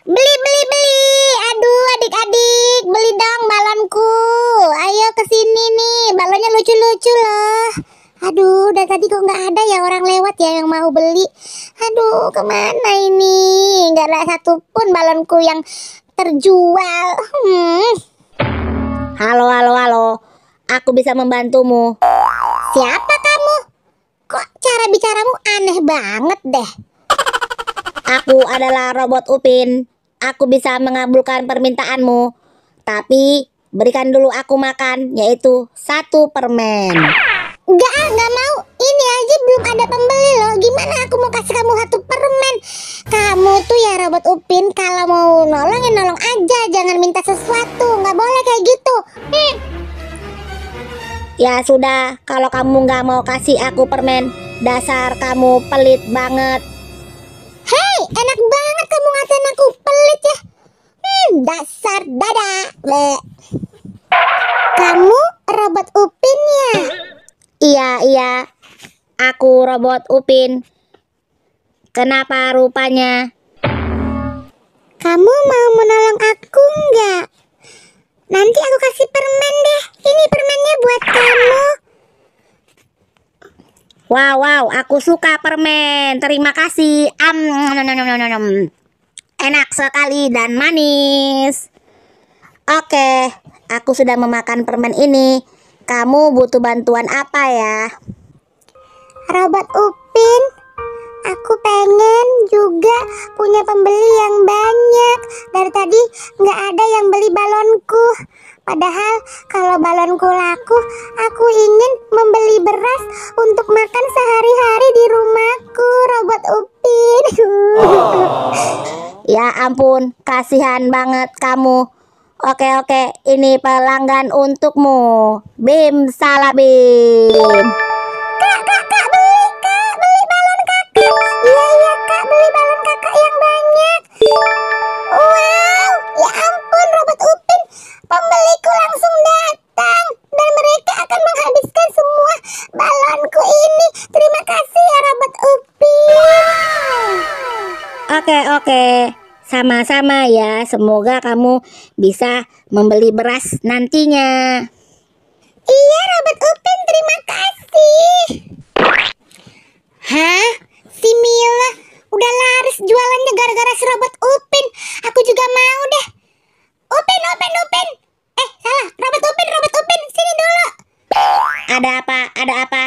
Beli beli beli. Aduh adik-adik, beli dong balonku. Ayo ke sini nih, balonnya lucu-lucu loh. Aduh, udah tadi kok nggak ada ya orang lewat ya yang mau beli. Aduh, kemana ini? Nggak ada satupun balonku yang terjual. Hmm. Halo, halo, halo. Aku bisa membantumu. Siapa kamu? Kok cara bicaramu aneh banget deh. Aku adalah robot Upin. Aku bisa mengabulkan permintaanmu. Tapi berikan dulu aku makan, yaitu satu permen. Gak, ah, gak mau. Ini aja belum ada pembeli loh. Gimana aku mau kasih kamu satu permen? Kamu tuh ya robot Upin, kalau mau nolong ya nolong aja. Jangan minta sesuatu. Gak boleh kayak gitu. Hmm. Ya sudah, kalau kamu nggak mau kasih aku permen, dasar kamu pelit banget enak banget kamu ngatain aku pelit ya. Hmm, dasar dada. Le. Kamu robot Upin ya? Iya, iya. Aku robot Upin. Kenapa rupanya? Kamu mau menolong aku enggak Nanti aku kasih Wow, wow, aku suka permen. Terima kasih. Am, nom, nom, nom, nom, Enak sekali dan manis. Oke, aku sudah memakan permen ini. Kamu butuh bantuan apa ya? Robot Upin, aku pengen juga punya pembeli yang banyak. Dari tadi nggak ada yang beli balonku. Padahal kalau balonku laku, aku ingin membeli Ya ampun, kasihan banget kamu. Oke oke, ini pelanggan untukmu. Bim Salabim. Kak kak kak beli kak beli balon kakak. Iya iya kak beli balon kakak yang banyak. Wow, ya ampun robot Upin, pembeliku langsung datang dan mereka akan menghabiskan semua balonku ini. Terima kasih ya robot Upin. Oke oke. Sama-sama ya, semoga kamu bisa membeli beras nantinya. Iya, Robot Upin, terima kasih. Hah? Si Mila udah laris jualannya gara-gara si Robot Upin. Aku juga mau deh. Upin, Upin, Upin. Eh, salah. Robot Upin, Robot Upin, sini dulu. Ada apa? Ada apa?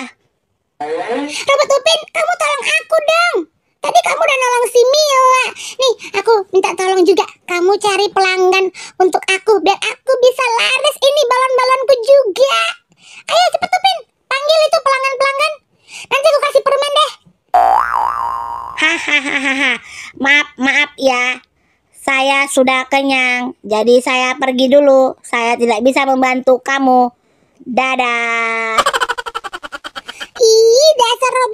Robot Upin, kamu tolong aku deh. Aku minta tolong juga kamu cari pelanggan untuk aku biar aku bisa laris ini balon-balonku juga. Ayo cepet tuh panggil itu pelanggan-pelanggan. Nanti aku kasih permen deh. Hahaha, maaf maaf ya. Saya sudah kenyang, jadi saya pergi dulu. Saya tidak bisa membantu kamu. Dadah. Ih, dasar